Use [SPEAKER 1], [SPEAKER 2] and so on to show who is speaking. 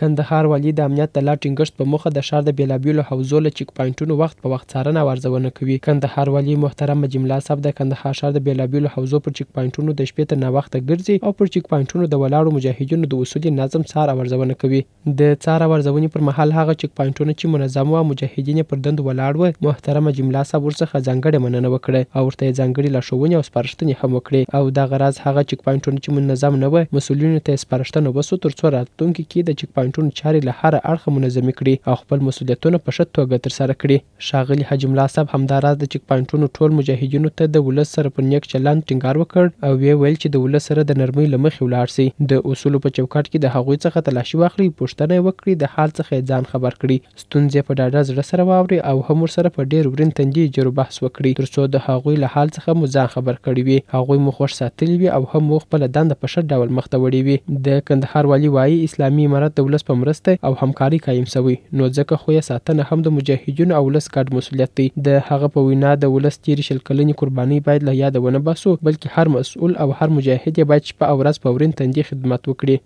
[SPEAKER 1] کندهار والي د امنیت د لا ټینګښت په موخه د ښار د بیلابیلو حوزو له چیک پاینټونو وخت په وخت څارنه او ارزونه کوي کندهار والي محترم جمله صاحب د کندهار ښار د بیلابیلو حوزو پر چیک پاینټونو د شپې تر ناوخته ګرځي او پر چیک پاینټونو د ولاړو مجاهدینو د اصولي نظم څار او ارزونه کوي د څار او ارزونې پر مهال هغه چیک پاینټونه چې منظم او مجاهدین پر دند ولاړ وو محترم جمله صاحب ورڅخه ځانګړې مننه وکړه او ورته ځانګړي لارښوونې او سپارښتنې هم وکړې او د غرض هغه چیک پاینټونه چې منظم نه وو مسولینو ته سپارښتنه وسو ترڅو راتلونکي کې د چیک پوینټونو چارې له هر اړخه منظمې کړي او خپل مسولیتونه په ښه توګه ترسره کړي ښاغلي حاجي ملا صاحب همداراز د چک پوینټونو ټول مجاهدینو ته د ولس سره په نیک چلند ټینګار وکړ او وی ویل چې د ولس سره د نرمۍ لمخې ولاړ سي د اصولو په چوکاټ کې د هغوی څخه تلاشي واخلي پوښتنه وکړي د حال څخه ځان خبر کړي ستونزې په ډاډه زړه سره واوري او هم سره په ډیر ورین تندي جرو بحث وکړي ترڅو د هغوی له حال څخه مو ځان خبر کړي وي هغوی مو خوښ ساتلی وي او هم مو خپل دند په شډ ډول مخته وړي وي د کندهار والی وایي اسلامي امارت د ولس په مرسته او همکاري قایم سوی نو ځکه خو یې ساتنه هم د مجاهدینو او ولس ګډ مسولیت دی د هغه په وینا د ولس تیرې شل کلنې قرباني باید له یاده ونه باسو بلکې هر مسؤل او هر مجاهد یې باید شپه او ورځ په ورین تندي خدمت وکړي